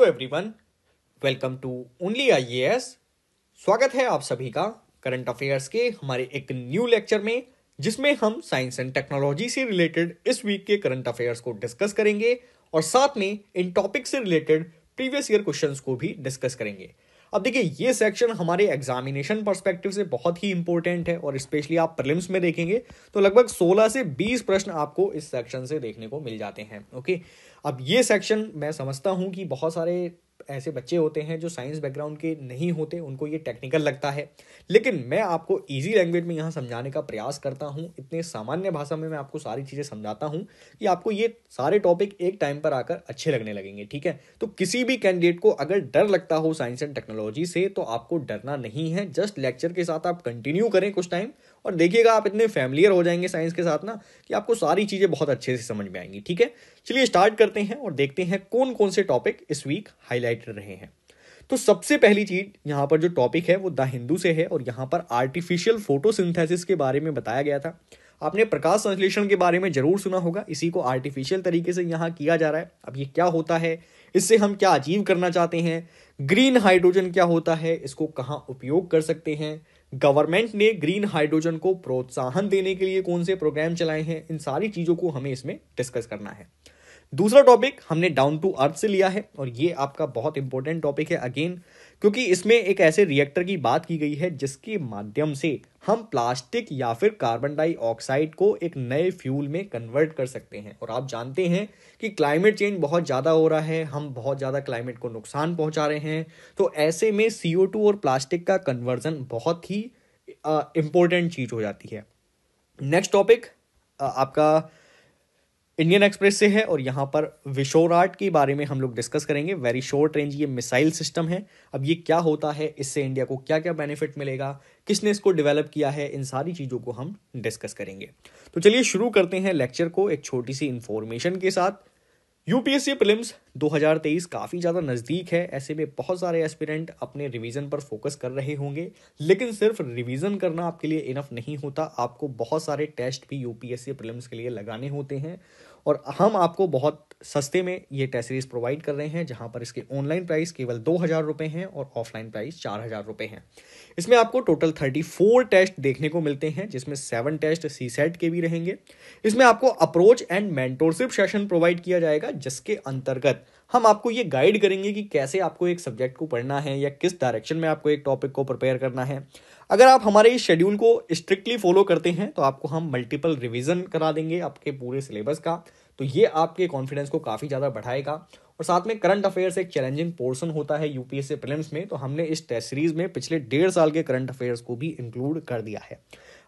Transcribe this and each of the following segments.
hello everyone welcome to only IAS स्वागत है आप सभी का करंट अफेयर्स के हमारे एक न्यू लेक्चर में जिसमें हम साइंस एंड टेक्नोलॉजी से रिलेटेड इस वीक के करंट अफेयर्स को डिस्कस करेंगे और साथ में इन टॉपिक से रिलेटेड प्रीवियस ईयर क्वेश्चंस को भी डिस्कस करेंगे अब देखिए ये सेक्शन हमारे एग्जामिनेशन परस्पेक्टिव से बहुत ही इंपॉर्टेंट है और स्पेशली आप प्रिलिम्स में देखेंगे तो लगभग 16 से 20 प्रश्न आपको इस सेक्शन से देखने को मिल जाते हैं ओके अब ये सेक्शन मैं समझता हूँ कि बहुत सारे ऐसे बच्चे होते हैं जो साइंस बैकग्राउंड के नहीं होते उनको ये टेक्निकल लगता है लेकिन मैं आपको ईजी लैंग्वेज में यहाँ समझाने का प्रयास करता हूँ इतने सामान्य भाषा में मैं आपको सारी चीज़ें समझाता हूँ कि आपको ये सारे टॉपिक एक टाइम पर आकर अच्छे लगने लगेंगे ठीक है तो किसी भी कैंडिडेट को अगर डर लगता हो साइंस एंड टेक्नोलॉजी से तो आपको डरना नहीं है जस्ट लेक्चर के साथ आप कंटिन्यू करें कुछ टाइम और देखिएगा आप इतने फैमिलियर हो जाएंगे साइंस के साथ ना कि आपको सारी चीज़ें बहुत अच्छे से समझ में आएंगी ठीक है चलिए स्टार्ट करते हैं और देखते हैं कौन कौन से टॉपिक इस वीक हाईलाइटेड रहे हैं तो सबसे पहली चीज यहाँ पर जो टॉपिक है वो द हिंदू से है और यहाँ पर आर्टिफिशियल फोटोसिंथेसिस के बारे में बताया गया था आपने प्रकाश संश्लेषण के बारे में जरूर सुना होगा इसी को आर्टिफिशियल तरीके से यहाँ किया जा रहा है अब ये क्या होता है इससे हम क्या अचीव करना चाहते हैं ग्रीन हाइड्रोजन क्या होता है इसको कहाँ उपयोग कर सकते हैं गवर्नमेंट ने ग्रीन हाइड्रोजन को प्रोत्साहन देने के लिए कौन से प्रोग्राम चलाए हैं इन सारी चीज़ों को हमें इसमें डिस्कस करना है दूसरा टॉपिक हमने डाउन टू अर्थ से लिया है और ये आपका बहुत इंपॉर्टेंट टॉपिक है अगेन क्योंकि इसमें एक ऐसे रिएक्टर की बात की गई है जिसके माध्यम से हम प्लास्टिक या फिर कार्बन डाइऑक्साइड को एक नए फ्यूल में कन्वर्ट कर सकते हैं और आप जानते हैं कि क्लाइमेट चेंज बहुत ज़्यादा हो रहा है हम बहुत ज़्यादा क्लाइमेट को नुकसान पहुंचा रहे हैं तो ऐसे में सी और प्लास्टिक का कन्वर्जन बहुत ही इम्पोर्टेंट चीज़ हो जाती है नेक्स्ट टॉपिक आपका इंडियन एक्सप्रेस से है और यहाँ पर विशोराट के बारे में हम लोग डिस्कस करेंगे वेरी शॉर्ट रेंज ये मिसाइल सिस्टम है अब ये क्या होता है इससे इंडिया को क्या क्या बेनिफिट मिलेगा किसने इसको डेवलप किया है इन सारी चीज़ों को हम डिस्कस करेंगे तो चलिए शुरू करते हैं लेक्चर को एक छोटी सी इन्फॉर्मेशन के साथ यूपीएससी प्रिलिम्स 2023 काफ़ी ज़्यादा नज़दीक है ऐसे में बहुत सारे एस्पिरेंट अपने रिवीजन पर फोकस कर रहे होंगे लेकिन सिर्फ रिवीजन करना आपके लिए इनफ नहीं होता आपको बहुत सारे टेस्ट भी यूपीएससी प्रिलिम्स के लिए लगाने होते हैं और हम आपको बहुत सस्ते में ये टेस्ट सीरीज़ प्रोवाइड कर रहे हैं जहां पर इसके ऑनलाइन प्राइस केवल दो हज़ार रुपए हैं और ऑफलाइन प्राइस चार हज़ार रुपए हैं इसमें आपको टोटल थर्टी फोर टेस्ट देखने को मिलते हैं जिसमें सेवन टेस्ट सी सेट के भी रहेंगे इसमें आपको approach and mentorship session provide किया जाएगा जिसके अंतर्गत हम आपको ये गाइड करेंगे कि कैसे आपको एक सब्जेक्ट को पढ़ना है या किस डायरेक्शन में आपको एक टॉपिक को प्रिपेयर करना है अगर आप हमारे इस शेड्यूल को स्ट्रिक्टली फॉलो करते हैं तो आपको हम मल्टीपल रिविजन करा देंगे आपके पूरे सिलेबस का तो ये आपके कॉन्फिडेंस को काफ़ी ज़्यादा बढ़ाएगा और साथ में करंट अफेयर्स एक चैलेंजिंग पोर्शन होता है यूपीएससी प्रीलिम्स में तो हमने इस टेस्ट सीरीज में पिछले डेढ़ साल के करंट अफेयर्स को भी इंक्लूड कर दिया है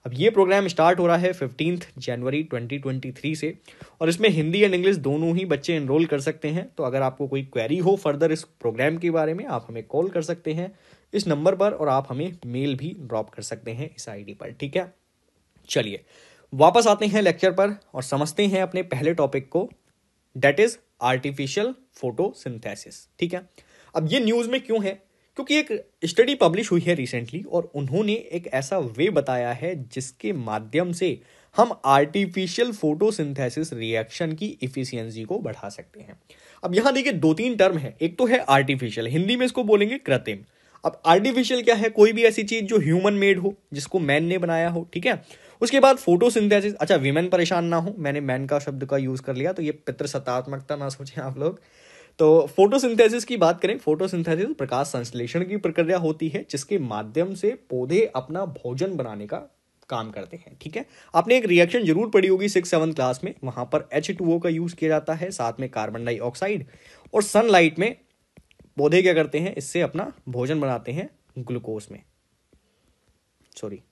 अब ये प्रोग्राम स्टार्ट हो रहा है फिफ्टीन जनवरी 2023 से और इसमें हिंदी एंड इंग्लिश दोनों ही बच्चे इनरोल कर सकते हैं तो अगर आपको कोई क्वेरी हो फर्दर इस प्रोग्राम के बारे में आप हमें कॉल कर सकते हैं इस नंबर पर और आप हमें मेल भी ड्रॉप कर सकते हैं इस आईडी पर ठीक है चलिए वापस आते हैं लेक्चर पर और समझते हैं अपने पहले टॉपिक को डेट इज आर्टिफिशियल फोटोसिंथेसिस ठीक है अब ये न्यूज़ में क्यों है क्योंकि एक स्टडी पब्लिश हुई है रिसेंटली और उन्होंने एक ऐसा वे बताया है जिसके माध्यम से हम आर्टिफिशियल फोटोसिंथेसिस रिएक्शन की इफिशियंसी को बढ़ा सकते हैं अब यहां देखिए दो तीन टर्म है एक तो है आर्टिफिशियल हिंदी में इसको बोलेंगे कृत्रिम अब आर्टिफिशियल क्या है कोई भी ऐसी चीज जो ह्यूमन मेड हो जिसको मैन ने बनाया हो ठीक है उसके बाद फोटोसिंथेसिस अच्छा विमेन परेशान ना हो मैंने मैन का शब्द का यूज कर लिया तो ये पितृसत्तात्मकता ना सोचे आप लोग तो फोटोसिंथेसिस की बात करें फोटोसिंथेसिस प्रकाश संश्लेषण की प्रक्रिया होती है जिसके माध्यम से पौधे अपना भोजन बनाने का काम करते हैं ठीक है आपने एक रिएक्शन जरूर पढ़ी होगी सिक्स सेवन क्लास में वहां पर एच का यूज किया जाता है साथ में कार्बन डाइऑक्साइड और सनलाइट में पौधे क्या करते हैं इससे अपना भोजन बनाते हैं ग्लूकोज में सॉरी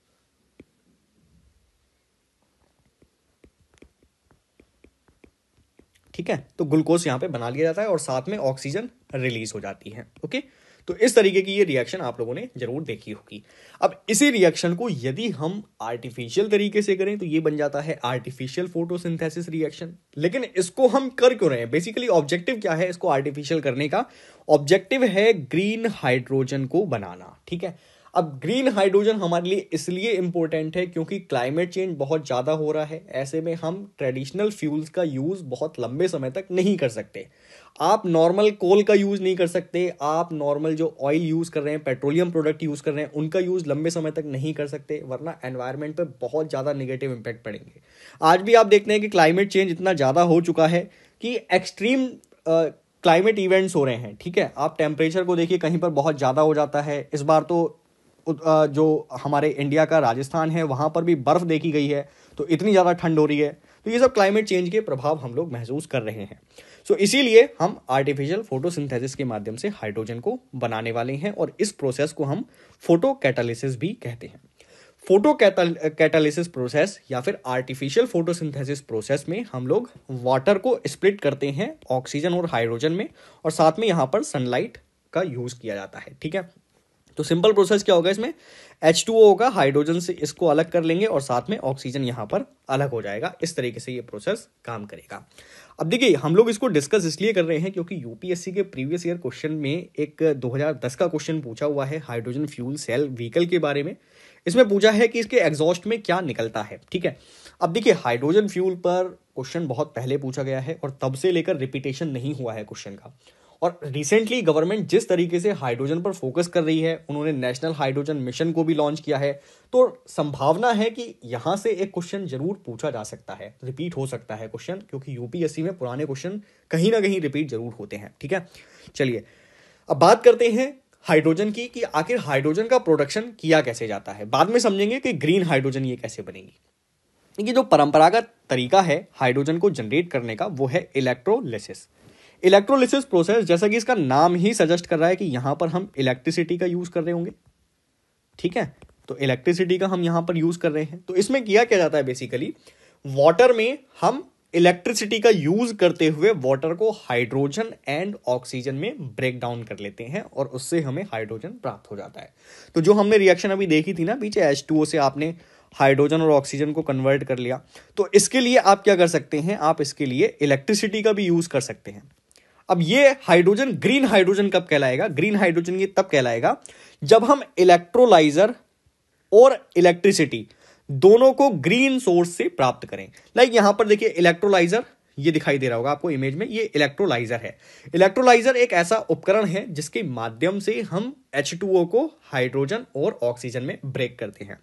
ठीक है तो ग्लूकोज यहां पे बना लिया जाता है और साथ में ऑक्सीजन रिलीज हो जाती है ओके तो इस तरीके की ये रिएक्शन आप लोगों ने जरूर देखी होगी अब इसी रिएक्शन को यदि हम आर्टिफिशियल तरीके से करें तो ये बन जाता है आर्टिफिशियल फोटोसिंथेसिस रिएक्शन लेकिन इसको हम कर क्यों रहे हैं बेसिकली ऑब्जेक्टिव क्या है इसको आर्टिफिशियल करने का ऑब्जेक्टिव है ग्रीन हाइड्रोजन को बनाना ठीक है अब ग्रीन हाइड्रोजन हमारे लिए इसलिए इम्पोर्टेंट है क्योंकि क्लाइमेट चेंज बहुत ज़्यादा हो रहा है ऐसे में हम ट्रेडिशनल फ्यूल्स का यूज़ बहुत लंबे समय तक नहीं कर सकते आप नॉर्मल कोल का यूज़ नहीं कर सकते आप नॉर्मल जो ऑयल यूज़ कर रहे हैं पेट्रोलियम प्रोडक्ट यूज़ कर रहे हैं उनका यूज़ लंबे समय तक नहीं कर सकते वरना एनवायरमेंट पर बहुत ज़्यादा निगेटिव इम्पैक्ट पड़ेंगे आज भी आप देखते हैं कि क्लाइमेट चेंज इतना ज़्यादा हो चुका है कि एक्सट्रीम क्लाइमेट इवेंट्स हो रहे हैं ठीक है आप टेम्परेचर को देखिए कहीं पर बहुत ज़्यादा हो जाता है इस बार तो जो हमारे इंडिया का राजस्थान है वहाँ पर भी बर्फ़ देखी गई है तो इतनी ज़्यादा ठंड हो रही है तो ये सब क्लाइमेट चेंज के प्रभाव हम लोग महसूस कर रहे हैं सो so, इसीलिए हम आर्टिफिशियल फोटोसिंथेसिस के माध्यम से हाइड्रोजन को बनाने वाले हैं और इस प्रोसेस को हम फोटो कैटालिसिस भी कहते हैं फोटो कैटालिसिस प्रोसेस या फिर आर्टिफिशियल फोटोसिंथेसिस प्रोसेस में हम लोग वाटर को स्प्लिट करते हैं ऑक्सीजन और हाइड्रोजन में और साथ में यहाँ पर सनलाइट का यूज़ किया जाता है ठीक है तो सिंपल प्रोसेस क्या होगा इसमें एच टू ओ होगा हाइड्रोजन से इसको अलग कर लेंगे और साथ में ऑक्सीजन यहां पर अलग हो जाएगा इस तरीके से ये प्रोसेस काम करेगा अब देखिए हम लोग इसको डिस्कस इसलिए कर रहे हैं क्योंकि यूपीएससी के प्रीवियस ईयर क्वेश्चन में एक 2010 का क्वेश्चन पूछा हुआ है हाइड्रोजन फ्यूल सेल व्हीकल के बारे में इसमें पूछा है कि इसके एग्जॉस्ट में क्या निकलता है ठीक है अब देखिए हाइड्रोजन फ्यूल पर क्वेश्चन बहुत पहले पूछा गया है और तब से लेकर रिपीटेशन नहीं हुआ है क्वेश्चन का और रिसेंटली गवर्नमेंट जिस तरीके से हाइड्रोजन पर फोकस कर रही है उन्होंने नेशनल हाइड्रोजन मिशन को भी लॉन्च किया है तो संभावना है कि यहाँ से एक क्वेश्चन जरूर पूछा जा सकता है रिपीट हो सकता है क्वेश्चन क्योंकि यूपीएससी में पुराने क्वेश्चन कहीं ना कहीं रिपीट जरूर होते हैं ठीक है चलिए अब बात करते हैं हाइड्रोजन की कि आखिर हाइड्रोजन का प्रोडक्शन किया कैसे जाता है बाद में समझेंगे कि ग्रीन हाइड्रोजन ये कैसे बनेगी ये जो परंपरागत तरीका है हाइड्रोजन को जनरेट करने का वो है इलेक्ट्रोलिसिस इलेक्ट्रोलिसिस प्रोसेस जैसा कि इसका नाम ही सजेस्ट कर रहा है कि यहां पर हम इलेक्ट्रिसिटी का यूज़ कर रहे होंगे ठीक है तो इलेक्ट्रिसिटी का हम यहां पर यूज़ कर रहे हैं तो इसमें किया क्या जाता है बेसिकली वाटर में हम इलेक्ट्रिसिटी का यूज करते हुए वाटर को हाइड्रोजन एंड ऑक्सीजन में ब्रेक डाउन कर लेते हैं और उससे हमें हाइड्रोजन प्राप्त हो जाता है तो जो हमने रिएक्शन अभी देखी थी ना पीछे एच टू से आपने हाइड्रोजन और ऑक्सीजन को कन्वर्ट कर लिया तो इसके लिए आप क्या कर सकते हैं आप इसके लिए इलेक्ट्रिसिटी का भी यूज कर सकते हैं अब ये हाइड्रोजन ग्रीन हाइड्रोजन कब कहलाएगा ग्रीन हाइड्रोजन ये तब कहलाएगा जब हम इलेक्ट्रोलाइजर और इलेक्ट्रिसिटी दोनों को ग्रीन सोर्स से प्राप्त करें लाइक यहां पर देखिए इलेक्ट्रोलाइजर ये दिखाई दे रहा होगा आपको इमेज में ये इलेक्ट्रोलाइजर है इलेक्ट्रोलाइजर एक ऐसा उपकरण है जिसके माध्यम से हम एच को हाइड्रोजन और ऑक्सीजन में ब्रेक करते हैं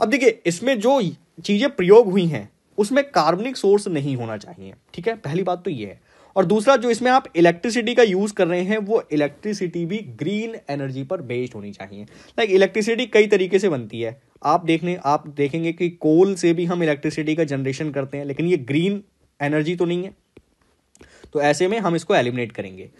अब देखिए इसमें जो चीज़ें प्रयोग हुई हैं उसमें कार्बनिक सोर्स नहीं होना चाहिए ठीक है पहली बात तो ये है और दूसरा जो इसमें आप इलेक्ट्रिसिटी का यूज़ कर रहे हैं वो इलेक्ट्रिसिटी भी ग्रीन एनर्जी पर बेस्ड होनी चाहिए लाइक इलेक्ट्रिसिटी कई तरीके से बनती है आप देखने आप देखेंगे कि कोल से भी हम इलेक्ट्रिसिटी का जनरेशन करते हैं लेकिन ये ग्रीन एनर्जी तो नहीं है तो ऐसे में हम इसको एलिमिनेट करेंगे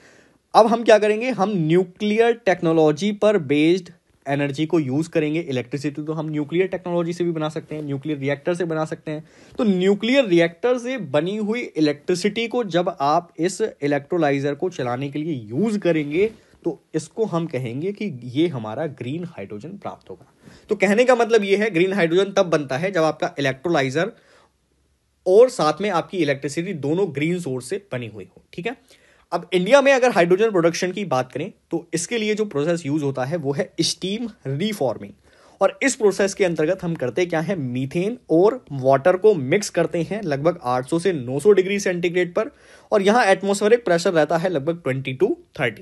अब हम क्या करेंगे हम न्यूक्लियर टेक्नोलॉजी पर बेस्ड एनर्जी को यूज़ करेंगे इलेक्ट्रिसिटी तो हम न्यूक्लियर टेक्नोलॉजी से भी बना सकते हैं न्यूक्लियर रिएक्टर से बना सकते हैं तो न्यूक्लियर रिएक्टर से बनी हुई इलेक्ट्रिसिटी को जब आप इस इलेक्ट्रोलाइज़र को चलाने के लिए यूज़ करेंगे तो इसको हम कहेंगे कि ये हमारा ग्रीन हाइड्रोजन प्राप्त होगा तो कहने का मतलब ये है ग्रीन हाइड्रोजन तब बनता है जब आपका इलेक्ट्रोलाइज़र और साथ में आपकी इलेक्ट्रिसिटी दोनों ग्रीन सोर्स से बनी हुई हो ठीक है अब इंडिया में अगर हाइड्रोजन प्रोडक्शन की बात करें तो इसके लिए जो प्रोसेस यूज होता है वो है स्टीम रिफॉर्मिंग और इस प्रोसेस के अंतर्गत हम करते क्या है मीथेन और वाटर को मिक्स करते हैं लगभग 800 से 900 डिग्री सेंटीग्रेड पर और यहाँ एटमोस्फेरिक प्रेशर रहता है लगभग 20 टू 30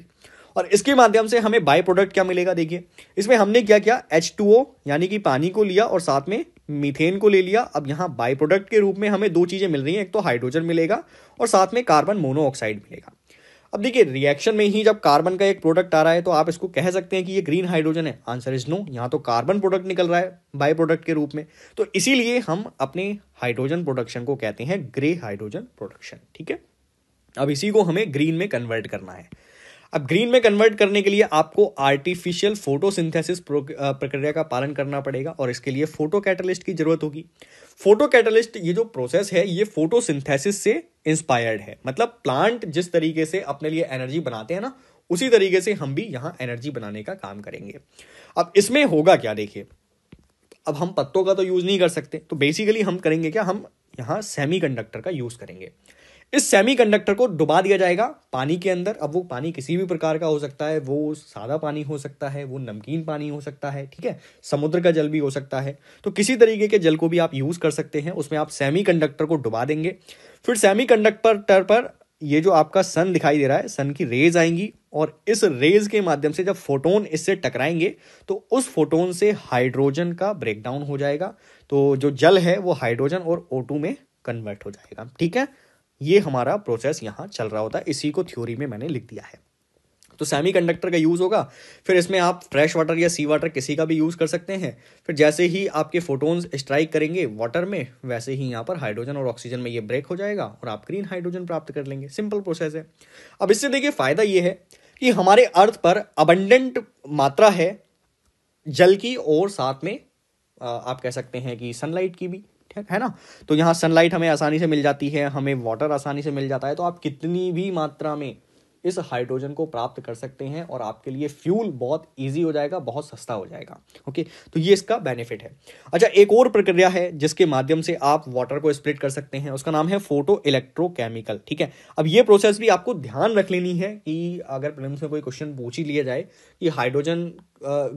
और इसके माध्यम से हमें बाई प्रोडक्ट क्या मिलेगा देखिए इसमें हमने क्या किया एच यानी कि पानी को लिया और साथ में मीथेन को ले लिया अब यहाँ बाई प्रोडक्ट के रूप में हमें दो चीज़ें मिल रही हैं एक तो हाइड्रोजन मिलेगा और साथ में कार्बन मोनोऑक्साइड मिलेगा अब देखिए रिएक्शन में ही जब कार्बन का एक प्रोडक्ट आ रहा है तो आप इसको कह सकते हैं कि ये ग्रीन हाइड्रोजन है आंसर इज नो यहाँ तो कार्बन प्रोडक्ट निकल रहा है बाय प्रोडक्ट के रूप में तो इसीलिए हम अपने हाइड्रोजन प्रोडक्शन को कहते हैं ग्रे हाइड्रोजन प्रोडक्शन ठीक है अब इसी को हमें ग्रीन में कन्वर्ट करना है अब ग्रीन में कन्वर्ट करने के लिए आपको आर्टिफिशियल फोटोसिंथेसिस प्रक्रिया का पालन करना पड़ेगा और इसके लिए फोटो कैटलिस्ट की जरूरत होगी फोटो कैटलिस्ट ये जो प्रोसेस है ये फोटोसिंथेसिस से इंस्पायर्ड है मतलब प्लांट जिस तरीके से अपने लिए एनर्जी बनाते हैं ना उसी तरीके से हम भी यहां एनर्जी बनाने का काम करेंगे अब इसमें होगा क्या देखिए अब हम पत्तों का तो यूज़ नहीं कर सकते तो बेसिकली हम करेंगे क्या हम यहां सेमीकंडक्टर का यूज़ करेंगे इस सेमीकंडक्टर को डुबा दिया जाएगा पानी के अंदर अब वो पानी किसी भी प्रकार का हो सकता है वो सादा पानी हो सकता है वो नमकीन पानी हो सकता है ठीक है समुद्र का जल भी हो सकता है तो किसी तरीके के जल को भी आप यूज़ कर सकते हैं उसमें आप सेमीकंडक्टर को डुबा देंगे फिर सेमी टर पर ये जो आपका सन दिखाई दे रहा है सन की रेज आएंगी और इस रेज के माध्यम से जब फोटोन इससे टकराएंगे तो उस फोटोन से हाइड्रोजन का ब्रेकडाउन हो जाएगा तो जो जल है वो हाइड्रोजन और ओटू में कन्वर्ट हो जाएगा ठीक है ये हमारा प्रोसेस यहाँ चल रहा होता है इसी को थ्योरी में मैंने लिख दिया है तो सेमी कंडक्टर का यूज़ होगा फिर इसमें आप फ्रेश वाटर या सी वाटर किसी का भी यूज़ कर सकते हैं फिर जैसे ही आपके फोटोन्स स्ट्राइक करेंगे वाटर में वैसे ही यहाँ पर हाइड्रोजन और ऑक्सीजन में ये ब्रेक हो जाएगा और आप ग्रीन हाइड्रोजन प्राप्त कर लेंगे सिंपल प्रोसेस है अब इससे देखिए फ़ायदा ये है कि हमारे अर्थ पर अबंडेंट मात्रा है जल की और साथ में आप कह सकते हैं कि सनलाइट की भी ठीक है ना तो यहाँ सनलाइट हमें आसानी से मिल जाती है हमें वाटर आसानी से मिल जाता है तो आप कितनी भी मात्रा में इस हाइड्रोजन को प्राप्त कर सकते हैं और आपके लिए फ्यूल बहुत ईजी हो जाएगा बहुत सस्ता हो जाएगा ओके तो ये इसका बेनिफिट है अच्छा एक और प्रक्रिया है जिसके माध्यम से आप वाटर को स्प्लिट कर सकते हैं उसका नाम है फोटो इलेक्ट्रोकेमिकल ठीक है अब ये प्रोसेस भी आपको ध्यान रख लेनी है कि अगर प्रिलिम्स में कोई क्वेश्चन पूछ ही लिया जाए कि हाइड्रोजन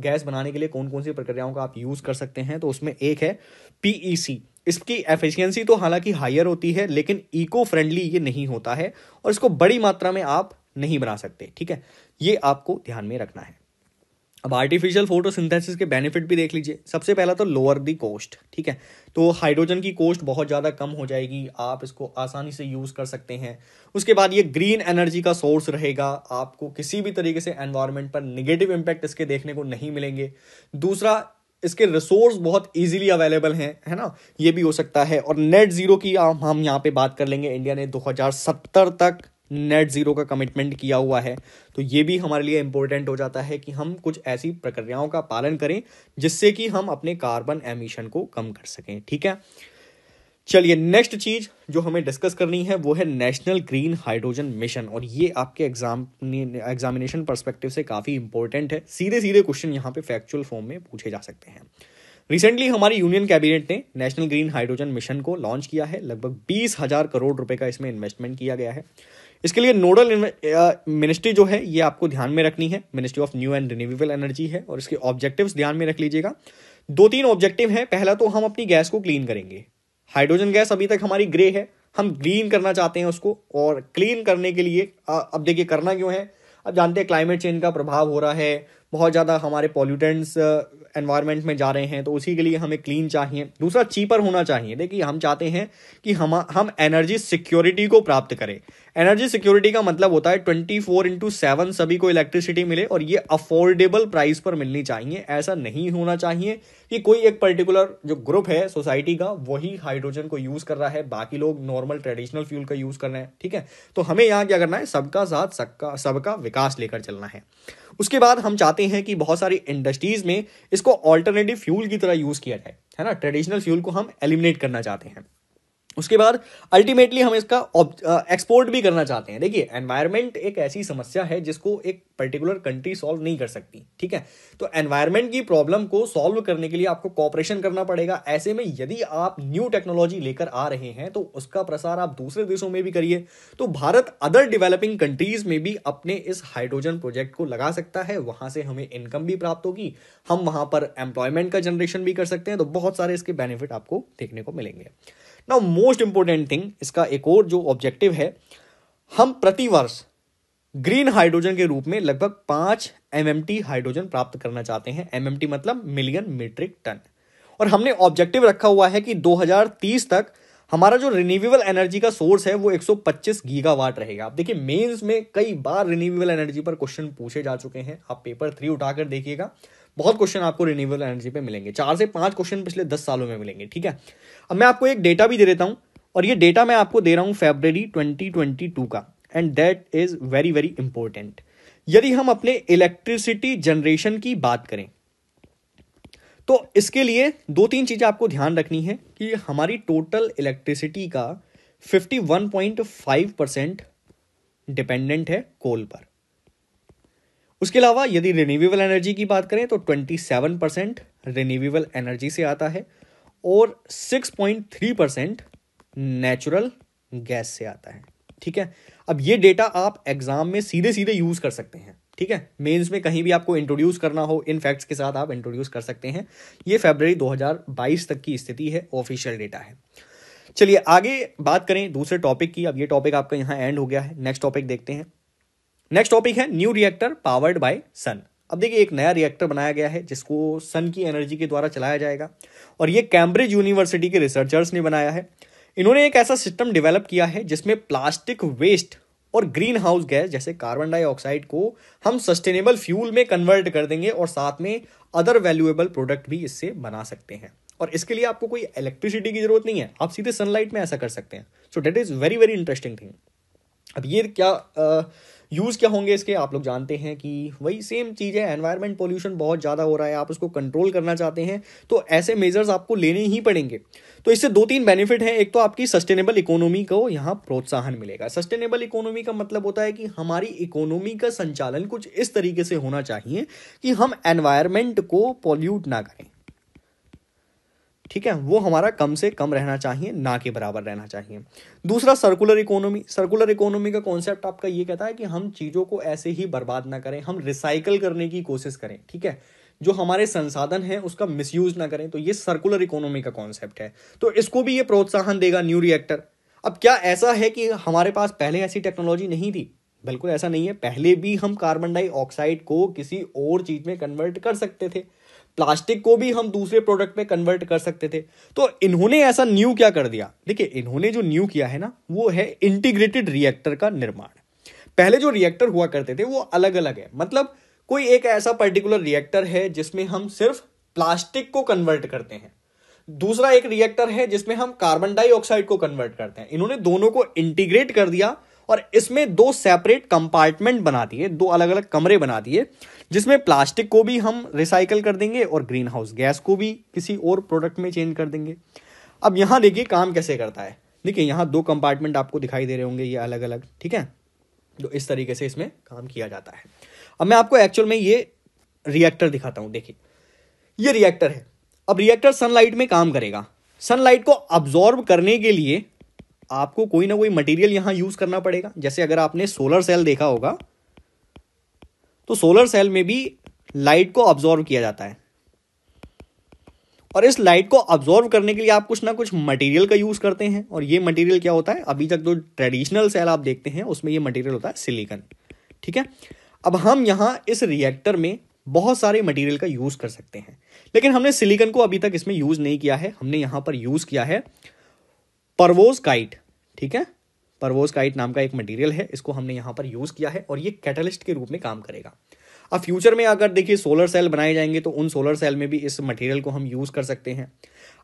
गैस बनाने के लिए कौन कौन सी प्रक्रियाओं का आप यूज़ कर सकते हैं तो उसमें एक है पीईसी e इसकी एफिशिएंसी तो हालांकि हायर होती है लेकिन इको फ्रेंडली ये नहीं होता है और इसको बड़ी मात्रा में आप नहीं बना सकते ठीक है ये आपको ध्यान में रखना है अब आर्टिफिशियल फोटोसिंथेसिस के बेनिफिट भी देख लीजिए सबसे पहला तो लोअर दी कॉस्ट ठीक है तो हाइड्रोजन की कॉस्ट बहुत ज़्यादा कम हो जाएगी आप इसको आसानी से यूज़ कर सकते हैं उसके बाद ये ग्रीन एनर्जी का सोर्स रहेगा आपको किसी भी तरीके से एनवायरमेंट पर निगेटिव इम्पैक्ट इसके देखने को नहीं मिलेंगे दूसरा इसके रिसोर्स बहुत इजीली अवेलेबल हैं है ना ये भी हो सकता है और नेट ज़ीरो की हम यहाँ पे बात कर लेंगे इंडिया ने 2070 तक नेट ज़ीरो का कमिटमेंट किया हुआ है तो ये भी हमारे लिए इम्पोर्टेंट हो जाता है कि हम कुछ ऐसी प्रक्रियाओं का पालन करें जिससे कि हम अपने कार्बन एमिशन को कम कर सकें ठीक है चलिए नेक्स्ट चीज जो हमें डिस्कस करनी है वो है नेशनल ग्रीन हाइड्रोजन मिशन और ये आपके एग्जाम एग्जामिनेशन परस्पेक्टिव से काफ़ी इंपॉर्टेंट है सीधे सीधे क्वेश्चन यहाँ पे फैक्चुअल फॉर्म में पूछे जा सकते हैं रिसेंटली हमारी यूनियन कैबिनेट ने नेशनल ग्रीन हाइड्रोजन मिशन को लॉन्च किया है लगभग बीस हजार करोड़ रुपए का इसमें इन्वेस्टमेंट किया गया है इसके लिए नोडल मिनिस्ट्री जो है ये आपको ध्यान में रखनी है ministry of new and renewable energy है और इसके ऑब्जेक्टिव्स ध्यान में रख लीजिएगा दो तीन ऑब्जेक्टिव हैं पहला तो हम अपनी गैस को क्लीन करेंगे हाइड्रोजन गैस अभी तक हमारी ग्रे है हम क्लीन करना चाहते हैं उसको और क्लीन करने के लिए अब देखिए करना क्यों है अब जानते हैं क्लाइमेट चेंज का प्रभाव हो रहा है बहुत ज़्यादा हमारे पॉल्यूटेंट्स एनवायरनमेंट में जा रहे हैं तो उसी के लिए हमें क्लीन चाहिए दूसरा चीपर होना चाहिए देखिए हम चाहते हैं कि हम हम एनर्जी सिक्योरिटी को प्राप्त करें एनर्जी सिक्योरिटी का मतलब होता है ट्वेंटी फोर इंटू सेवन सभी को इलेक्ट्रिसिटी मिले और ये अफोर्डेबल प्राइस पर मिलनी चाहिए ऐसा नहीं होना चाहिए कि कोई एक पर्टिकुलर जो ग्रुप है सोसाइटी का वही हाइड्रोजन को यूज कर रहा है बाकी लोग नॉर्मल ट्रेडिशनल फ्यूल का यूज कर रहे हैं ठीक है तो हमें यहाँ क्या करना है सबका साथ सबका सबका विकास लेकर चलना है उसके बाद हम चाहते हैं कि बहुत सारी इंडस्ट्रीज में इसको ऑल्टरनेटिव फ्यूल की तरह यूज किया जाए है ना ट्रेडिशनल फ्यूल को हम एलिमिनेट करना चाहते हैं उसके बाद अल्टीमेटली हम इसका एक्सपोर्ट भी करना चाहते हैं देखिए एनवायरमेंट एक ऐसी समस्या है जिसको एक पर्टिकुलर कंट्री सॉल्व नहीं कर सकती ठीक है तो एनवायरमेंट की प्रॉब्लम को सॉल्व करने के लिए आपको कॉपरेशन करना पड़ेगा ऐसे में यदि आप न्यू टेक्नोलॉजी लेकर आ रहे हैं तो उसका प्रसार आप दूसरे देशों में भी करिए तो भारत अदर डिवेलपिंग कंट्रीज में भी अपने इस हाइड्रोजन प्रोजेक्ट को लगा सकता है वहां से हमें इनकम भी प्राप्त होगी हम वहां पर एम्प्लॉयमेंट का जनरेशन भी कर सकते हैं तो बहुत सारे इसके बेनिफिट आपको देखने को मिलेंगे नाउ मोस्ट इंपॉर्टेंट थिंग इसका एक और जो ऑब्जेक्टिव है हम प्रतिवर्ष ग्रीन हाइड्रोजन के रूप में लगभग पांच एम हाइड्रोजन प्राप्त करना चाहते हैं एम मतलब मिलियन मीट्रिक टन और हमने ऑब्जेक्टिव रखा हुआ है कि 2030 तक हमारा जो रिन्यूएबल एनर्जी का सोर्स है वो 125 गीगावाट रहेगा आप देखिए मेंस में कई बार रिन्यूएबल एनर्जी पर क्वेश्चन पूछे जा चुके हैं आप पेपर थ्री उठाकर देखिएगा बहुत क्वेश्चन आपको रिन्यूएबल एनर्जी पे मिलेंगे चार से पांच क्वेश्चन पिछले दस सालों में मिलेंगे ठीक है अब मैं आपको एक डेटा भी दे देता हूं और ये डेटा मैं आपको दे रहा हूं फेब्रवरी ट्वेंटी का and that is very very important यदि हम अपने इलेक्ट्रिसिटी जनरेशन की बात करें तो इसके लिए दो तीन चीज़ें आपको ध्यान रखनी है कि हमारी टोटल इलेक्ट्रिसिटी का 51.5 परसेंट डिपेंडेंट है कोल पर उसके अलावा यदि रिन्यूएबल एनर्जी की बात करें तो 27 परसेंट रिन्यूएबल एनर्जी से आता है और 6.3 परसेंट नेचुरल गैस से आता है ठीक है अब ये डेटा आप एग्जाम में सीधे सीधे यूज कर सकते हैं ठीक है मेंस में कहीं भी आपको इंट्रोड्यूस करना हो इन फैक्ट्स के साथ आप इंट्रोड्यूस कर सकते हैं ये फेबररी 2022 तक की स्थिति है ऑफिशियल डेटा है चलिए आगे बात करें दूसरे टॉपिक की अब ये टॉपिक आपका यहाँ एंड हो गया है नेक्स्ट टॉपिक देखते हैं नेक्स्ट टॉपिक है new reactor powered by sun अब देखिए एक नया रिएक्टर बनाया गया है जिसको सन की एनर्जी के द्वारा चलाया जाएगा और ये कैम्ब्रिज यूनिवर्सिटी के रिसर्चर्स ने बनाया है इन्होंने एक ऐसा सिस्टम डेवलप किया है जिसमें प्लास्टिक वेस्ट और ग्रीन हाउस गैस जैसे कार्बन डाइऑक्साइड को हम सस्टेनेबल फ्यूल में कन्वर्ट कर देंगे और साथ में अदर वैल्यूएबल प्रोडक्ट भी इससे बना सकते हैं और इसके लिए आपको कोई इलेक्ट्रिसिटी की जरूरत नहीं है आप सीधे सनलाइट में ऐसा कर सकते हैं so that is very very interesting thing अब ये क्या यूज़ क्या होंगे इसके आप लोग जानते हैं कि वही सेम चीज़ है एनवायरमेंट पोल्यूशन बहुत ज़्यादा हो रहा है आप उसको कंट्रोल करना चाहते हैं तो ऐसे मेजर्स आपको लेने ही पड़ेंगे तो इससे दो तीन बेनिफिट हैं एक तो आपकी सस्टेनेबल इकोनॉमी को यहाँ प्रोत्साहन मिलेगा सस्टेनेबल इकोनॉमी का मतलब होता है कि हमारी इकोनॉमी का संचालन कुछ इस तरीके से होना चाहिए कि हम एनवायरमेंट को पॉल्यूट ना करें ठीक है वो हमारा कम से कम रहना चाहिए ना के बराबर रहना चाहिए दूसरा सर्कुलर इकोनॉमी सर्कुलर इकोनॉमी का कॉन्सेप्ट आपका ये कहता है कि हम चीज़ों को ऐसे ही बर्बाद ना करें हम रिसाइकल करने की कोशिश करें ठीक है जो हमारे संसाधन हैं उसका मिसयूज ना करें तो ये सर्कुलर इकोनॉमी का कॉन्सेप्ट है तो इसको भी ये प्रोत्साहन देगा न्यू रिएक्टर अब क्या ऐसा है कि हमारे पास पहले ऐसी टेक्नोलॉजी नहीं थी बिल्कुल ऐसा नहीं है पहले भी हम कार्बन डाइऑक्साइड को किसी और चीज़ में कन्वर्ट कर सकते थे प्लास्टिक को भी हम दूसरे प्रोडक्ट में कन्वर्ट कर सकते थे तो इन्होंने ऐसा न्यू क्या कर दिया देखिए इन्होंने जो न्यू किया है ना वो है इंटीग्रेटेड रिएक्टर का निर्माण पहले जो रिएक्टर हुआ करते थे वो अलग अलग है मतलब कोई एक ऐसा पर्टिकुलर रिएक्टर है जिसमें हम सिर्फ प्लास्टिक को कन्वर्ट करते हैं दूसरा एक रिएक्टर है जिसमें हम कार्बन डाइऑक्साइड को कन्वर्ट करते हैं इन्होंने दोनों को इंटीग्रेट कर दिया और इसमें दो सेपरेट कंपार्टमेंट बना दिए दो अलग अलग कमरे बना दिए जिसमें प्लास्टिक को भी हम रिसाइकल कर देंगे और ग्रीन हाउस गैस को भी किसी और प्रोडक्ट में चेंज कर देंगे अब यहाँ देखिए काम कैसे करता है देखिए यहाँ दो कंपार्टमेंट आपको दिखाई दे रहे होंगे ये अलग अलग ठीक है तो इस तरीके से इसमें काम किया जाता है अब मैं आपको एक्चुअल में ये रिएक्टर दिखाता हूँ देखिए ये रिएक्टर है अब रिएक्टर सनलाइट में काम करेगा सनलाइट को अब्जॉर्ब करने के लिए आपको कोई ना कोई मटेरियल यहां यूज़ करना पड़ेगा जैसे अगर आपने सोलर सेल देखा होगा तो सोलर सेल में भी लाइट को ऑब्जॉर्व किया जाता है और इस लाइट को ऑब्जॉर्व करने के लिए आप कुछ ना कुछ मटेरियल का यूज़ करते हैं और ये मटेरियल क्या होता है अभी तक जो तो ट्रेडिशनल सेल आप देखते हैं उसमें यह मटीरियल होता है सिलीकन ठीक है अब हम यहां इस रिएक्टर में बहुत सारे मटेरियल का यूज़ कर सकते हैं लेकिन हमने सिलिकन को अभी तक इसमें यूज़ नहीं किया है हमने यहां पर यूज़ किया है परवोज काइट ठीक है परवोज काइट नाम का एक मटेरियल है इसको हमने यहां पर यूज़ किया है और ये कैटलिस्ट के रूप में काम करेगा अब फ्यूचर में अगर देखिए सोलर सेल बनाए जाएंगे तो उन सोलर सेल में भी इस मटेरियल को हम यूज़ कर सकते हैं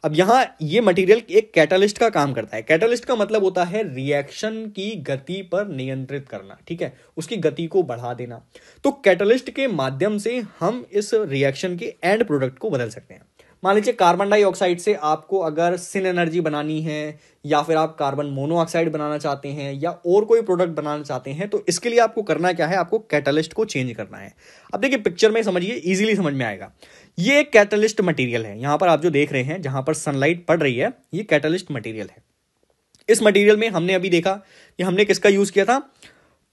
अब यहां ये मटेरियल एक कैटलिस्ट का काम करता है कैटलिस्ट का मतलब होता है रिएक्शन की गति पर नियंत्रित करना ठीक है उसकी गति को बढ़ा देना तो कैटलिस्ट के माध्यम से हम इस रिएक्शन के एंड प्रोडक्ट को बदल सकते हैं मान लीजिए कार्बन डाइऑक्साइड से आपको अगर सिन एनर्जी बनानी है या फिर आप कार्बन मोनोऑक्साइड बनाना चाहते हैं या और कोई प्रोडक्ट बनाना चाहते हैं तो इसके लिए आपको करना क्या है आपको कैटलिस्ट को चेंज करना है अब देखिए पिक्चर में समझिए इजीली समझ में आएगा ये एक कैटलिस्ट मटीरियल है यहाँ पर आप जो देख रहे हैं जहाँ पर सनलाइट पड़ रही है ये कैटलिस्ट मटीरियल है इस मटीरियल में हमने अभी देखा कि हमने किसका यूज़ किया था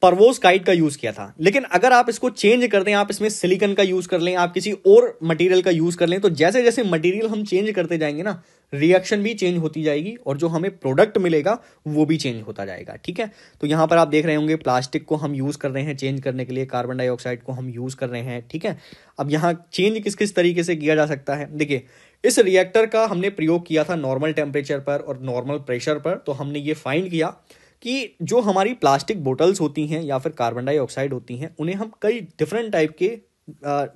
परवोस काइट का यूज किया था लेकिन अगर आप इसको चेंज कर दें आप इसमें सिलिकन का यूज कर लें आप किसी और मटेरियल का यूज कर लें तो जैसे जैसे मटेरियल हम चेंज करते जाएंगे ना रिएक्शन भी चेंज होती जाएगी और जो हमें प्रोडक्ट मिलेगा वो भी चेंज होता जाएगा ठीक है तो यहां पर आप देख रहे होंगे प्लास्टिक को हम यूज़ कर रहे हैं चेंज करने के लिए कार्बन डाइऑक्साइड को हम यूज़ कर रहे हैं ठीक है अब यहाँ चेंज किस किस तरीके से किया जा सकता है देखिए इस रिएक्टर का हमने प्रयोग किया था नॉर्मल टेम्परेचर पर और नॉर्मल प्रेशर पर तो हमने ये फाइंड किया कि जो हमारी प्लास्टिक बोटल्स होती हैं या फिर कार्बन डाइऑक्साइड होती हैं उन्हें हम कई डिफरेंट टाइप के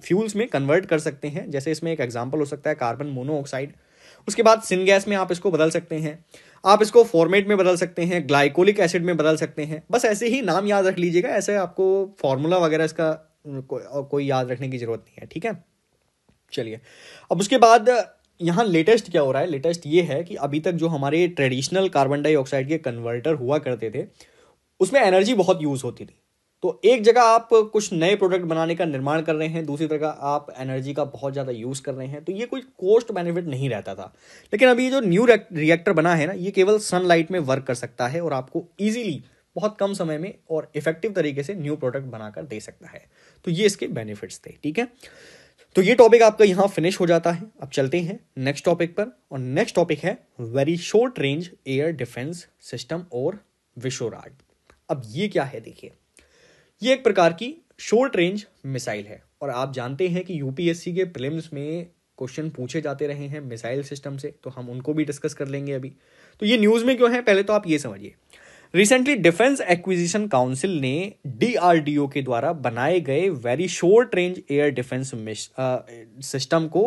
फ्यूल्स में कन्वर्ट कर सकते हैं जैसे इसमें एक एग्जाम्पल हो सकता है कार्बन मोनोऑक्साइड उसके बाद सिन गैस में आप इसको बदल सकते हैं आप इसको फॉर्मेट में बदल सकते हैं ग्लाइकोलिक एसिड में बदल सकते हैं बस ऐसे ही नाम याद रख लीजिएगा ऐसे आपको फॉर्मूला वगैरह इसका को, कोई याद रखने की ज़रूरत नहीं है ठीक है चलिए अब उसके बाद यहाँ लेटेस्ट क्या हो रहा है लेटेस्ट ये है कि अभी तक जो हमारे ट्रेडिशनल कार्बन डाइऑक्साइड के कन्वर्टर हुआ करते थे उसमें एनर्जी बहुत यूज़ होती थी तो एक जगह आप कुछ नए प्रोडक्ट बनाने का निर्माण कर रहे हैं दूसरी जगह आप एनर्जी का बहुत ज़्यादा यूज़ कर रहे हैं तो ये कोई कोस्ट बेनिफिट नहीं रहता था लेकिन अभी ये जो न्यू रिएक्टर बना है ना ये केवल सनलाइट में वर्क कर सकता है और आपको ईजिली बहुत कम समय में और इफेक्टिव तरीके से न्यू प्रोडक्ट बनाकर दे सकता है तो ये इसके बेनिफिट्स थे ठीक है तो ये टॉपिक आपका यहाँ फिनिश हो जाता है अब चलते हैं नेक्स्ट टॉपिक पर और नेक्स्ट टॉपिक है very short range air defence system और विशोराग अब ये क्या है देखिए ये एक प्रकार की शॉर्ट रेंज मिसाइल है और आप जानते हैं कि यूपीएससी के प्रिलिम्स में क्वेश्चन पूछे जाते रहे हैं मिसाइल सिस्टम से तो हम उनको भी डिस्कस कर लेंगे अभी तो ये न्यूज़ में क्यों है पहले तो आप ये समझिए रिसेंटली डिफेंस एक्विजिशन काउंसिल ने डीआरडीओ के द्वारा बनाए गए very short range air defence system को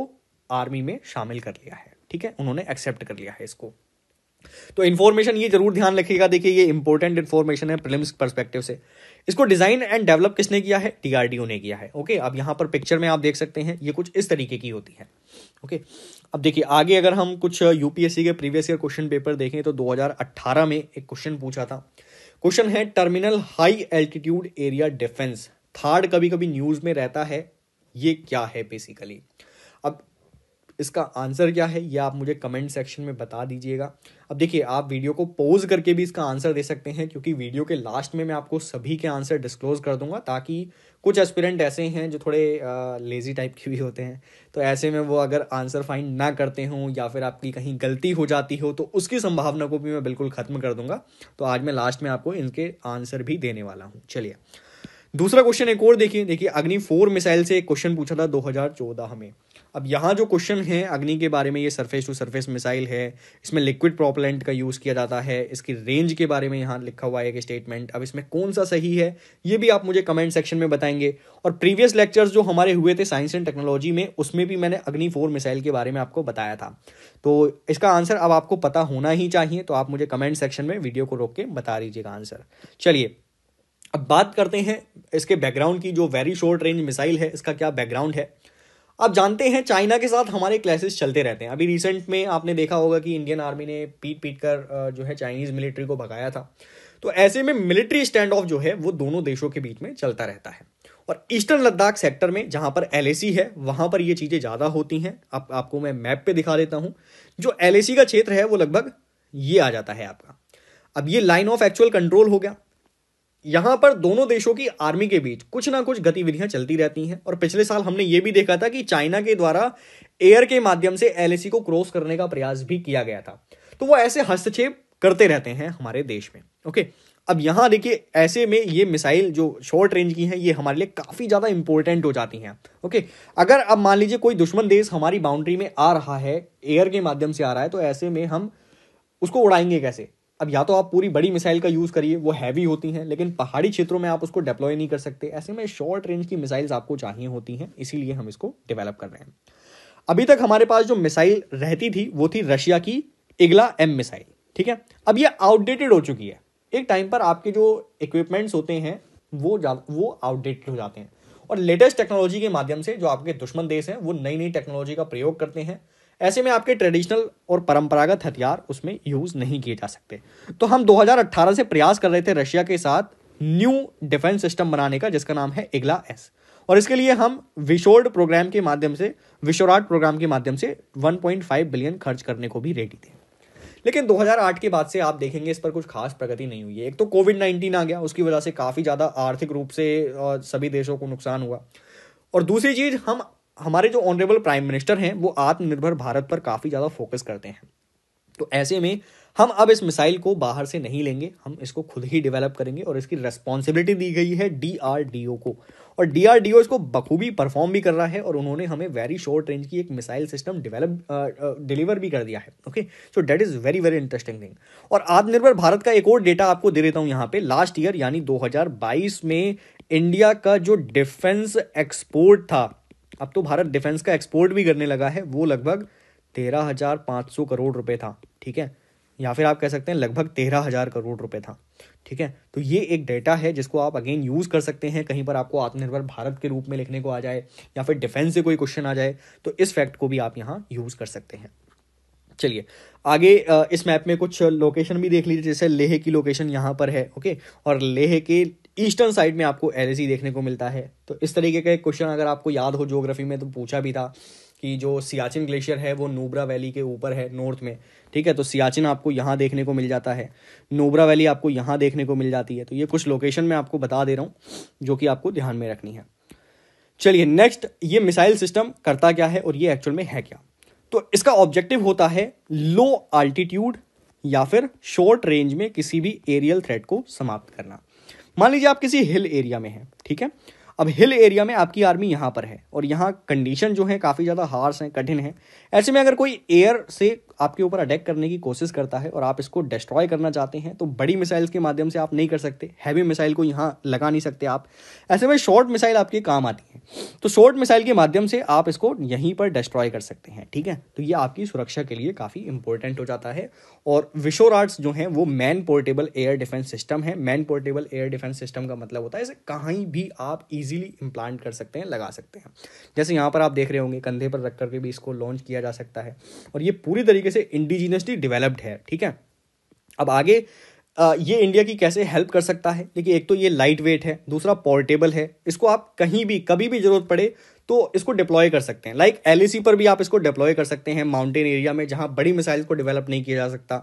आर्मी में शामिल कर लिया है ठीक है उन्होंने एक्सेप्ट कर लिया है इसको तो इन्फॉर्मेशन ये जरूर ध्यान रखिएगा देखिए ये इंपॉर्टेंट इन्फॉर्मेशन है प्रिलिम्स परस्पेक्टिव से इसको डिजाइन एंड डेवलप किसने किया है टीआरडीओ ने किया है ओके अब यहां पर पिक्चर में आप देख सकते हैं ये कुछ इस तरीके की होती है ओके अब देखिए आगे अगर हम कुछ यूपीएससी के प्रीवियस ईयर क्वेश्चन पेपर देखें तो 2018 में एक क्वेश्चन पूछा था क्वेश्चन है terminal high altitude area defence THAAD कभी कभी न्यूज में रहता है ये क्या है बेसिकली अब इसका आंसर क्या है ये आप मुझे कमेंट सेक्शन में बता दीजिएगा अब देखिए आप वीडियो को पोज करके भी इसका आंसर दे सकते हैं क्योंकि वीडियो के लास्ट में मैं आपको सभी के आंसर डिस्क्लोज कर दूंगा ताकि कुछ एस्पिरेंट ऐसे हैं जो थोड़े लेज़ी टाइप के भी होते हैं तो ऐसे में वो अगर आंसर फाइंड ना करते हों या फिर आपकी कहीं गलती हो जाती हो तो उसकी संभावना को भी मैं बिल्कुल ख़त्म कर दूंगा तो आज मैं लास्ट में आपको इनके आंसर भी देने वाला हूँ चलिए दूसरा क्वेश्चन एक और देखिए देखिए अग्नि फोर मिसाइल से एक क्वेश्चन पूछा था 2014 हमें अब यहाँ जो क्वेश्चन है अग्नि के बारे में ये सरफेस टू सरफेस मिसाइल है इसमें लिक्विड प्रॉपलेंट का यूज़ किया जाता है इसकी रेंज के बारे में यहाँ लिखा हुआ है एक स्टेटमेंट अब इसमें कौन सा सही है ये भी आप मुझे कमेंट सेक्शन में बताएंगे और प्रीवियस लेक्चर्स जो हमारे हुए थे साइंस एंड टेक्नोलॉजी में उसमें भी मैंने अग्नि फोर मिसाइल के बारे में आपको बताया था तो इसका आंसर अब आपको पता होना ही चाहिए तो आप मुझे कमेंट सेक्शन में वीडियो को रोक के बता दीजिएगा आंसर चलिए अब बात करते हैं इसके बैकग्राउंड की जो वेरी शॉर्ट रेंज मिसाइल है इसका क्या बैकग्राउंड है आप जानते हैं चाइना के साथ हमारे क्लासेस चलते रहते हैं अभी रिसेंट में आपने देखा होगा कि इंडियन आर्मी ने पीट पीट कर जो है चाइनीज़ मिलिट्री को भगाया था तो ऐसे में मिलिट्री स्टैंड ऑफ जो है वो दोनों देशों के बीच में चलता रहता है और ईस्टर्न लद्दाख सेक्टर में जहाँ पर एल है वहाँ पर ये चीज़ें ज़्यादा होती हैं आप, आपको मैं मैप पे दिखा देता हूँ जो एल का क्षेत्र है वो लगभग ये आ जाता है आपका अब ये लाइन ऑफ एक्चुअल कंट्रोल हो गया यहां पर दोनों देशों की आर्मी के बीच कुछ ना कुछ गतिविधियां चलती रहती हैं और पिछले साल हमने ये भी देखा था कि चाइना के द्वारा एयर के माध्यम से एल को क्रॉस करने का प्रयास भी किया गया था तो वो ऐसे हस्तक्षेप करते रहते हैं हमारे देश में ओके अब यहां देखिए ऐसे में ये मिसाइल जो शॉर्ट रेंज की हैं ये हमारे लिए काफ़ी ज़्यादा इंपॉर्टेंट हो जाती हैं ओके अगर अब मान लीजिए कोई दुश्मन देश हमारी बाउंड्री में आ रहा है एयर के माध्यम से आ रहा है तो ऐसे में हम उसको उड़ाएंगे कैसे अब या तो आप पूरी बड़ी मिसाइल का यूज़ करिए वो हैवी होती हैं लेकिन पहाड़ी क्षेत्रों में आप उसको डिप्लॉय नहीं कर सकते ऐसे में शॉर्ट रेंज की मिसाइल्स आपको चाहिए होती हैं इसीलिए हम इसको डेवलप कर रहे हैं अभी तक हमारे पास जो मिसाइल रहती थी वो थी रशिया की इगला एम मिसाइल ठीक है अब ये आउटडेटेड हो चुकी है एक टाइम पर आपके जो इक्विपमेंट्स होते हैं वो वो आउटडेटेड हो जाते हैं और लेटेस्ट टेक्नोलॉजी के माध्यम से जो आपके दुश्मन देश हैं वो नई नई टेक्नोलॉजी का प्रयोग करते हैं ऐसे में आपके ट्रेडिशनल और परंपरागत हथियार उसमें यूज़ नहीं किए जा सकते तो हम 2018 से प्रयास कर रहे थे रशिया के साथ न्यू डिफेंस सिस्टम बनाने का जिसका नाम है इगला एस और इसके लिए हम विशोर्ड प्रोग्राम के माध्यम से विशोराट प्रोग्राम के माध्यम से 1.5 बिलियन खर्च करने को भी रेडी थे लेकिन 2008 के बाद से आप देखेंगे इस पर कुछ खास प्रगति नहीं हुई है एक तो कोविड 19 आ गया उसकी वजह से काफ़ी ज़्यादा आर्थिक रूप से सभी देशों को नुकसान हुआ और दूसरी चीज़ हम हमारे जो ऑनरेबल प्राइम मिनिस्टर हैं वो आत्मनिर्भर भारत पर काफ़ी ज़्यादा फोकस करते हैं तो ऐसे में हम अब इस मिसाइल को बाहर से नहीं लेंगे हम इसको खुद ही डेवलप करेंगे और इसकी रेस्पॉन्सिबिलिटी दी गई है डी को और डी इसको बखूबी परफॉर्म भी कर रहा है और उन्होंने हमें वेरी शॉर्ट रेंज की एक मिसाइल सिस्टम डेवलप डिलीवर भी कर दिया है okay so that is very very interesting thing और आत्मनिर्भर भारत का एक और डेटा आपको दे देता हूँ यहाँ पे लास्ट ईयर यानी 2022 में इंडिया का जो डिफेंस एक्सपोर्ट था अब तो भारत डिफेंस का एक्सपोर्ट भी करने लगा है वो लगभग तेरह हज़ार पाँच सौ करोड़ रुपए था ठीक है या फिर आप कह सकते हैं लगभग तेरह हज़ार करोड़ रुपए था ठीक है तो ये एक डेटा है जिसको आप अगेन यूज़ कर सकते हैं कहीं पर आपको आत्मनिर्भर भारत के रूप में लिखने को आ जाए या फिर डिफेंस से कोई क्वेश्चन आ जाए तो इस फैक्ट को भी आप यहाँ यूज़ कर सकते हैं चलिए आगे इस मैप में कुछ लोकेशन भी देख लीजिए जैसे लेह की लोकेशन यहाँ पर है ओके और लेह के ईस्टर्न साइड में आपको एल देखने को मिलता है तो इस तरीके का एक क्वेश्चन अगर आपको याद हो जोग्राफी में तो पूछा भी था कि जो सियाचिन ग्लेशियर है वो नोबरा वैली के ऊपर है नॉर्थ में ठीक है तो सियाचिन आपको यहाँ देखने को मिल जाता है नोबरा वैली आपको यहाँ देखने को मिल जाती है तो ये कुछ लोकेशन मैं आपको बता दे रहा हूँ जो कि आपको ध्यान में रखनी है चलिए नेक्स्ट ये मिसाइल सिस्टम करता क्या है और ये एक्चुअल में है क्या तो इसका ऑब्जेक्टिव होता है लो आल्टीट्यूड या फिर शॉर्ट रेंज में किसी भी एरियल थ्रेट को समाप्त करना मान लीजिए आप किसी हिल एरिया में हैं ठीक है अब हिल एरिया में आपकी आर्मी यहाँ पर है और यहाँ कंडीशन जो है काफ़ी ज़्यादा हार्स हैं कठिन हैं ऐसे में अगर कोई एयर से आपके ऊपर अटैक करने की कोशिश करता है और आप इसको डिस्ट्रॉय करना चाहते हैं तो बड़ी मिसाइल्स के माध्यम से आप नहीं कर सकते हैवी मिसाइल को यहाँ लगा नहीं सकते आप ऐसे में शॉर्ट मिसाइल आपके काम आती है तो शॉर्ट मिसाइल के माध्यम से आप इसको यहीं पर डिस्ट्रॉय कर सकते हैं ठीक है तो ये आपकी सुरक्षा के लिए काफ़ी इंपॉर्टेंट हो जाता है और विशोर आर्ट्स जो हैं वो man portable air defence system है man portable air defence system का मतलब होता है इसे कहीं भी आप इजीली इम्प्लांट कर सकते हैं लगा सकते हैं जैसे यहाँ पर आप देख रहे होंगे कंधे पर रख करके भी इसको लॉन्च किया जा सकता है और ये पूरी तरीके तरीके से इंडिजीनसली डेवलप्ड है ठीक है अब आगे ये इंडिया की कैसे हेल्प कर सकता है देखिए एक तो ये लाइट वेट है दूसरा पोर्टेबल है इसको आप कहीं भी कभी भी जरूरत पड़े तो इसको डिप्लॉय कर सकते हैं लाइक एल e पर भी आप इसको डिप्लॉय कर सकते हैं माउंटेन एरिया में जहां बड़ी मिसाइल को डेवलप नहीं किया जा सकता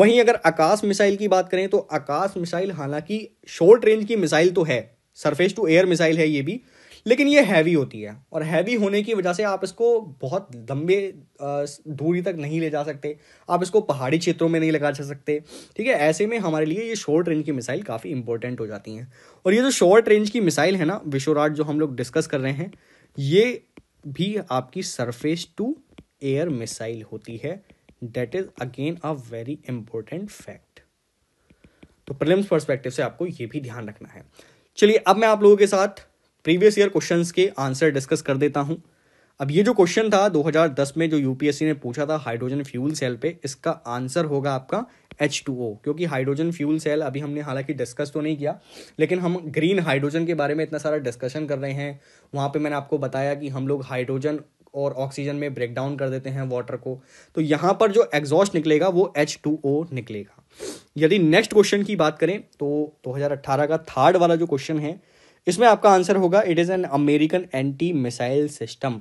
वहीं अगर आकाश मिसाइल की बात करें तो आकाश मिसाइल हालांकि शॉर्ट रेंज की मिसाइल तो है सरफेस टू एयर मिसाइल है ये भी लेकिन ये हैवी होती है और हैवी होने की वजह से आप इसको बहुत लंबे दूरी तक नहीं ले जा सकते आप इसको पहाड़ी क्षेत्रों में नहीं लगा जा सकते ठीक है ऐसे में हमारे लिए ये शॉर्ट रेंज की मिसाइल काफ़ी इंपॉर्टेंट हो जाती हैं और ये जो शॉर्ट रेंज की मिसाइल है ना विश्वराट जो हम लोग डिस्कस कर रहे हैं ये भी आपकी सरफेस टू एयर मिसाइल होती है that is again a very important fact तो प्रिलिम्स पर्सपेक्टिव से आपको ये भी ध्यान रखना है चलिए अब मैं आप लोगों के साथ प्रीवियस ईयर क्वेश्चन के आंसर डिस्कस कर देता हूँ अब ये जो क्वेश्चन था 2010 में जो यूपीएससी ने पूछा था हाइड्रोजन फ्यूल सेल पे इसका आंसर होगा आपका एच टू ओ क्योंकि हाइड्रोजन फ्यूल सेल अभी हमने हालांकि डिस्कस तो नहीं किया लेकिन हम ग्रीन हाइड्रोजन के बारे में इतना सारा डिस्कशन कर रहे हैं वहाँ पे मैंने आपको बताया कि हम लोग हाइड्रोजन और ऑक्सीजन में ब्रेक डाउन कर देते हैं वाटर को तो यहाँ पर जो एग्जॉस्ट निकलेगा वो एच टू ओ निकलेगा यदि नेक्स्ट क्वेश्चन की बात करें तो 2018 का थर्ड वाला जो क्वेश्चन है इसमें आपका आंसर होगा it is an American anti missile system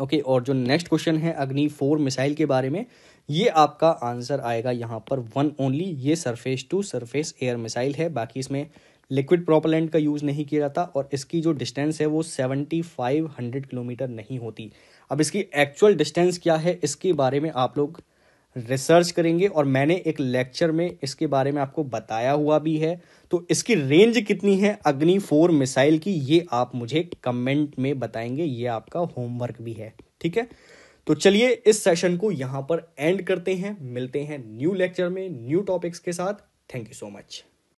okay और जो नेक्स्ट क्वेश्चन है अग्नि फोर मिसाइल के बारे में ये आपका आंसर आएगा यहाँ पर वन ओनली ये surface to surface air missile है बाकी इसमें लिक्विड प्रोपेलेंट का यूज़ नहीं किया जाता और इसकी जो डिस्टेंस है वो सेवेंटी फाइव हंड्रेड किलोमीटर नहीं होती अब इसकी एक्चुअल डिस्टेंस क्या है इसके बारे में आप लोग रिसर्च करेंगे और मैंने एक लेक्चर में इसके बारे में आपको बताया हुआ भी है तो इसकी रेंज कितनी है अग्नि फोर मिसाइल की ये आप मुझे कमेंट में बताएंगे ये आपका होमवर्क भी है ठीक है तो चलिए इस सेशन को यहां पर एंड करते हैं मिलते हैं न्यू लेक्चर में न्यू टॉपिक्स के साथ थैंक यू सो मच